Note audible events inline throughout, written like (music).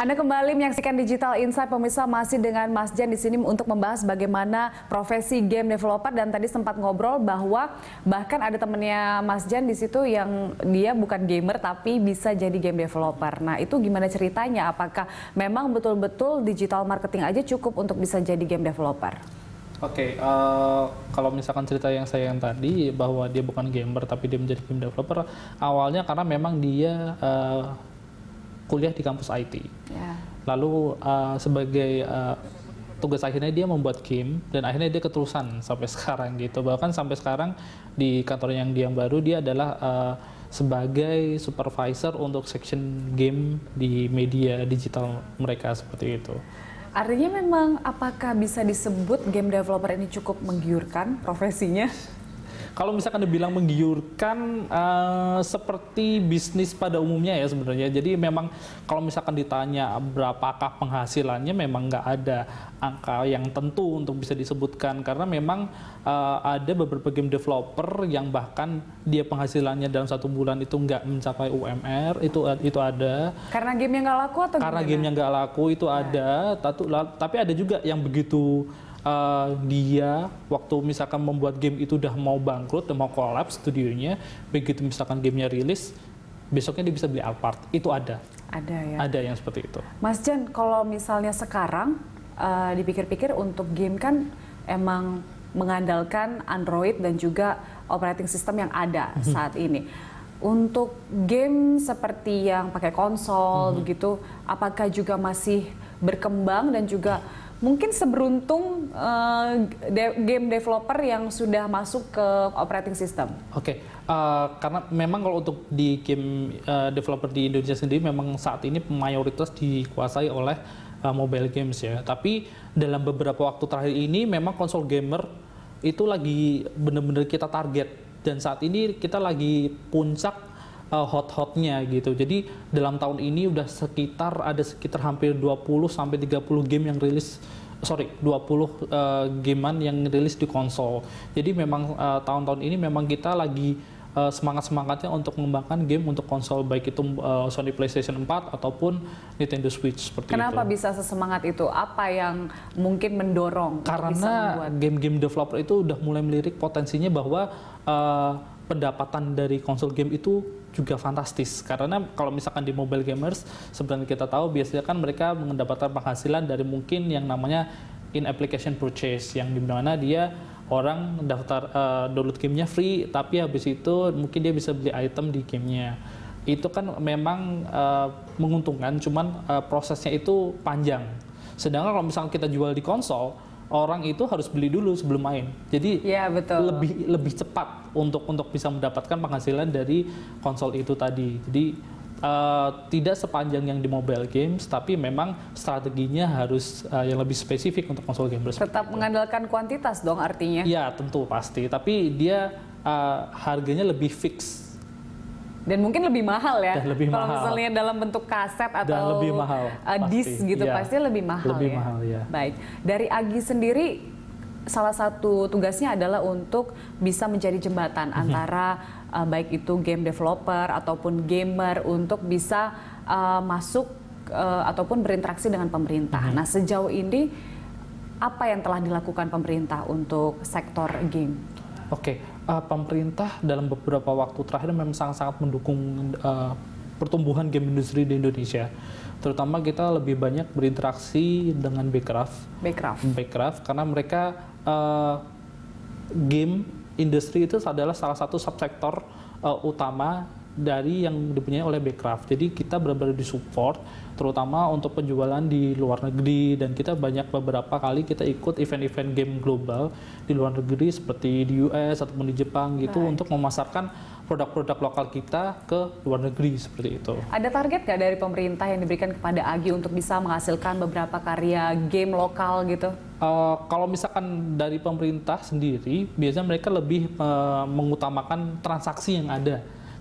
Anda kembali menyaksikan Digital Insight pemirsa masih dengan Mas Jan di sini untuk membahas bagaimana profesi game developer dan tadi sempat ngobrol bahwa bahkan ada temennya Mas Jan di situ yang dia bukan gamer tapi bisa jadi game developer. Nah, itu gimana ceritanya? Apakah memang betul-betul digital marketing aja cukup untuk bisa jadi game developer? Oke, okay, uh, eh, kalau misalkan cerita yang saya yang tadi bahwa dia bukan gamer tapi dia menjadi game developer, awalnya karena memang dia uh, kuliah di kampus IT. Yeah. Lalu uh, sebagai uh, tugas akhirnya dia membuat game dan akhirnya dia keterusan sampai (laughs) sekarang gitu. Bahkan sampai sekarang di kantor yang dia baru dia adalah uh, sebagai supervisor untuk section game di media digital mereka seperti itu. Artinya memang apakah bisa disebut game developer ini cukup menggiurkan profesinya? Kalau misalkan dibilang menggiurkan uh, seperti bisnis pada umumnya ya sebenarnya. Jadi memang kalau misalkan ditanya berapakah penghasilannya memang nggak ada angka yang tentu untuk bisa disebutkan karena memang uh, ada beberapa game developer yang bahkan dia penghasilannya dalam satu bulan itu nggak mencapai UMR itu itu ada karena game yang nggak laku atau karena game yang nggak laku itu nah. ada tapi ada juga yang begitu uh, dia waktu misalkan membuat game itu udah mau bangkrut, udah mau kolaps studionya, begitu misalkan gamenya rilis, besoknya dia bisa beli apart, Itu ada. Ada ya. Ada yang seperti itu. Mas Jan, kalau misalnya sekarang uh, dipikir-pikir untuk game kan emang mengandalkan Android dan juga operating system yang ada mm -hmm. saat ini untuk game seperti yang pakai konsol mm -hmm. begitu apakah juga masih berkembang dan juga mungkin seberuntung uh, de game developer yang sudah masuk ke operating system. Oke, okay. uh, eh, karena memang kalau untuk di game uh, developer di Indonesia sendiri memang saat ini mayoritas dikuasai oleh uh, mobile games ya. Tapi dalam beberapa waktu terakhir ini memang konsol gamer itu lagi benar-benar kita target dan saat ini kita lagi puncak uh, hot-hotnya gitu. Jadi dalam tahun ini udah sekitar ada sekitar hampir 20 sampai 30 game yang rilis sorry 20 uh, eh, gamean yang rilis di konsol. Jadi memang tahun eh, tahun-tahun ini memang kita lagi uh, semangat-semangatnya untuk mengembangkan game untuk konsol baik itu uh, Sony PlayStation 4 ataupun Nintendo Switch seperti Kenapa itu. Kenapa bisa sesemangat itu? Apa yang mungkin mendorong? Karena game-game developer itu udah mulai melirik potensinya bahwa uh, pendapatan dari konsol game itu juga fantastis karena kalau misalkan di mobile gamers sebenarnya kita tahu biasanya kan mereka mendapatkan penghasilan dari mungkin yang namanya in application purchase yang dimana dia orang daftar uh, download gamenya free tapi habis itu mungkin dia bisa beli item di gamenya itu kan memang uh, menguntungkan cuman uh, prosesnya itu panjang sedangkan kalau misalkan kita jual di konsol orang itu harus beli dulu sebelum main. Jadi ya, betul. lebih lebih cepat untuk untuk bisa mendapatkan penghasilan dari konsol itu tadi. Jadi uh, tidak sepanjang yang di mobile games, tapi memang strateginya harus uh, yang lebih spesifik untuk konsol game gamers. Tetap mengandalkan kuantitas dong artinya. Ya tentu pasti, tapi dia uh, harganya lebih fix dan mungkin lebih mahal ya. Kalau misalnya dalam bentuk kaset atau dan lebih mahal, uh, disk gitu ya. pasti lebih mahal lebih ya. mahal ya. Baik. Dari Agi sendiri salah satu tugasnya adalah untuk bisa menjadi jembatan hmm. antara uh, baik itu game developer ataupun gamer untuk bisa uh, masuk uh, ataupun berinteraksi dengan pemerintah. Mhm. Nah, sejauh ini apa yang telah dilakukan pemerintah untuk sektor game? Oke, okay. uh, eh, pemerintah dalam beberapa waktu terakhir memang sangat-sangat mendukung uh, pertumbuhan game industri di Indonesia. Terutama kita lebih banyak berinteraksi dengan Backcraft. Backcraft. Backcraft karena mereka uh, game industri itu adalah salah satu subsektor uh, utama dari yang dipunyai oleh Backcraft. Jadi kita benar-benar disupport terutama untuk penjualan di luar negeri dan kita banyak beberapa kali kita ikut event-event game global di luar negeri seperti di US ataupun di Jepang gitu Baik. untuk memasarkan produk-produk lokal kita ke luar negeri seperti itu. Ada target nggak dari pemerintah yang diberikan kepada Agi untuk bisa menghasilkan beberapa karya game lokal gitu? Uh, kalau misalkan dari pemerintah sendiri, biasanya mereka lebih uh, mengutamakan transaksi yang ada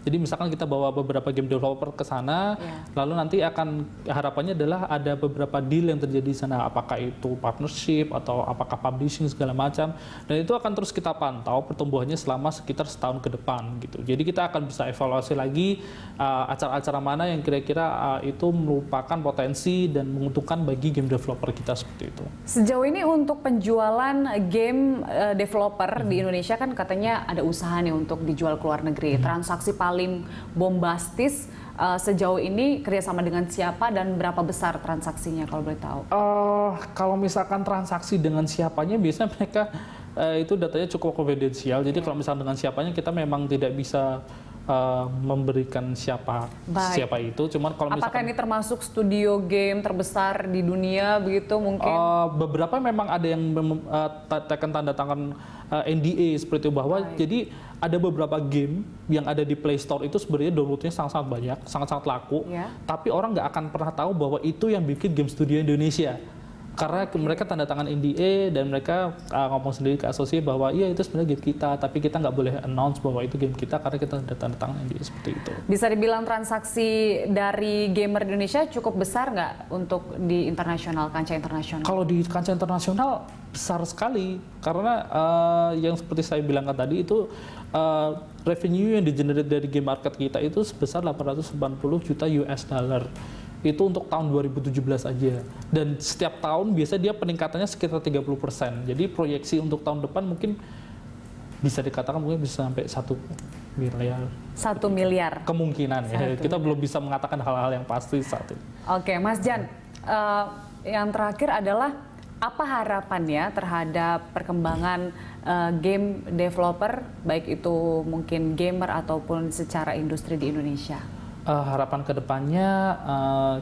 jadi misalkan kita bawa beberapa game developer ke sana, yeah. lalu nanti akan harapannya adalah ada beberapa deal yang terjadi di sana, apakah itu partnership atau apakah publishing segala macam. Dan itu akan terus kita pantau pertumbuhannya selama sekitar setahun ke depan gitu. Jadi kita akan bisa evaluasi lagi acara uh, acara-acara mana yang kira-kira uh, itu merupakan potensi dan menguntungkan bagi game developer kita seperti itu. Sejauh ini untuk penjualan game uh, developer hmm. di Indonesia kan katanya ada usaha nih untuk dijual ke luar negeri. Hmm. Transaksi paling paling bombastis uh, sejauh ini kerjasama dengan siapa dan berapa besar transaksinya kalau boleh tahu? Uh, kalau misalkan transaksi dengan siapanya biasanya mereka uh, itu datanya cukup konfidensial. Jadi yeah. kalau misalkan dengan siapanya kita memang tidak bisa Eh, memberikan siapa Baik. siapa itu. Cuman kalau misalkan apakah ini termasuk studio game terbesar di dunia begitu mungkin? Uh, beberapa memang ada yang mem, uh, eh, tekan tanda tangan uh, NDA seperti itu bahwa Baik. jadi ada beberapa game yang ada di Play Store itu sebenarnya downloadnya sangat-sangat banyak, sangat-sangat laku. Yeah. Tapi orang nggak akan pernah tahu bahwa itu yang bikin game studio Indonesia karena mereka tanda tangan NDA dan mereka uh, ngomong sendiri ke asosiasi bahwa iya itu sebenarnya game kita tapi kita nggak boleh announce bahwa itu game kita karena kita sudah tanda tangan NDA seperti itu. Bisa dibilang transaksi dari gamer Indonesia cukup besar nggak untuk di internasional kancah internasional? Kalau di kancah internasional besar sekali karena uh, yang seperti saya bilang tadi itu uh, revenue yang di generate dari game market kita itu sebesar 880 juta US dollar itu untuk tahun 2017 aja. Dan setiap tahun biasa dia peningkatannya sekitar 30%. Jadi proyeksi untuk tahun depan mungkin bisa dikatakan mungkin bisa sampai satu miliar. Satu miliar. Kemungkinan ya. satu. ya. Kita belum bisa mengatakan hal-hal yang pasti saat ini. Oke, Mas Jan, uh, yang terakhir adalah apa harapannya terhadap perkembangan uh, game developer baik itu mungkin gamer ataupun secara industri di Indonesia? uh, harapan kedepannya uh, eh,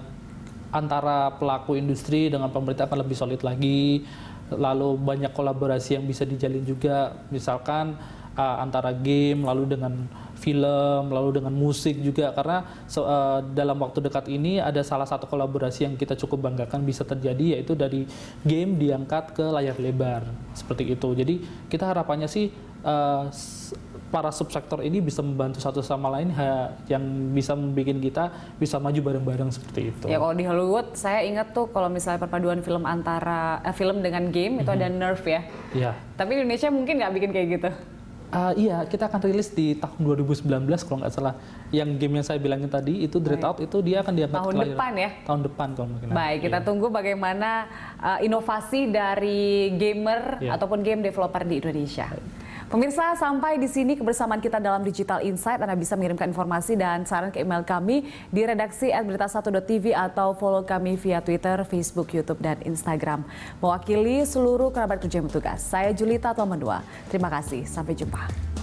antara pelaku industri dengan pemerintah akan lebih solid lagi. Lalu banyak kolaborasi yang bisa dijalin juga, misalkan uh, antara game lalu dengan film lalu dengan musik juga karena so, uh, dalam waktu dekat ini ada salah satu kolaborasi yang kita cukup banggakan bisa terjadi yaitu dari game diangkat ke layar lebar seperti itu jadi kita harapannya sih uh, para subsektor ini bisa membantu satu sama lain ha, yang bisa membuat kita bisa maju bareng-bareng seperti itu. Ya kalau di Hollywood saya ingat tuh kalau misalnya perpaduan film antara eh, film dengan game mm -hmm. itu mhm. ada Nerf ya. Iya. Tapi Indonesia mungkin nggak bikin kayak gitu. Uh, iya, kita akan rilis di tahun 2019 kalau nggak salah. Yang game yang saya bilangin tadi itu Dread Out itu dia akan diangkat tahun kelahiran. depan ya. Tahun depan kalau mungkin. Baik, kita iya. tunggu bagaimana uh, inovasi dari gamer iya. ataupun game developer di Indonesia. Baik. Pemirsa, sampai di sini kebersamaan kita dalam Digital Insight. Anda bisa mengirimkan informasi dan saran ke email kami di redaksi berita1.tv atau follow kami via Twitter, Facebook, Youtube, dan Instagram. Mewakili seluruh kerabat kerja yang bertugas, saya Julita Tomendua. Terima kasih, sampai jumpa.